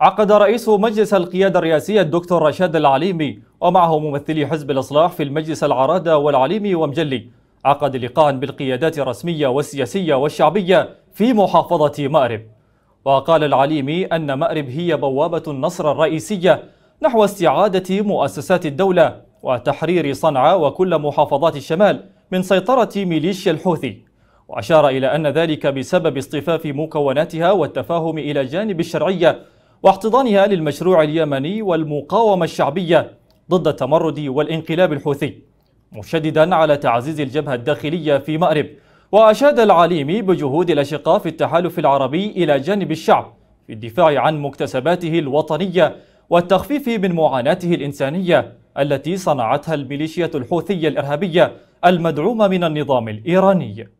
عقد رئيس مجلس القيادة الرئاسية الدكتور رشاد العليمي ومعه ممثلي حزب الإصلاح في المجلس العرادة والعليمي ومجلي عقد لقاء بالقيادات الرسمية والسياسية والشعبية في محافظة مأرب وقال العليمي أن مأرب هي بوابة النصر الرئيسية نحو استعادة مؤسسات الدولة وتحرير صنعاء وكل محافظات الشمال من سيطرة ميليشيا الحوثي وأشار إلى أن ذلك بسبب اصطفاف مكوناتها والتفاهم إلى جانب الشرعية واحتضانها للمشروع اليمني والمقاومة الشعبية ضد التمرد والانقلاب الحوثي مشددا على تعزيز الجبهة الداخلية في مأرب وأشاد العليمي بجهود الأشقاء في التحالف العربي إلى جانب الشعب في الدفاع عن مكتسباته الوطنية والتخفيف من معاناته الإنسانية التي صنعتها الميليشيا الحوثية الإرهابية المدعومة من النظام الإيراني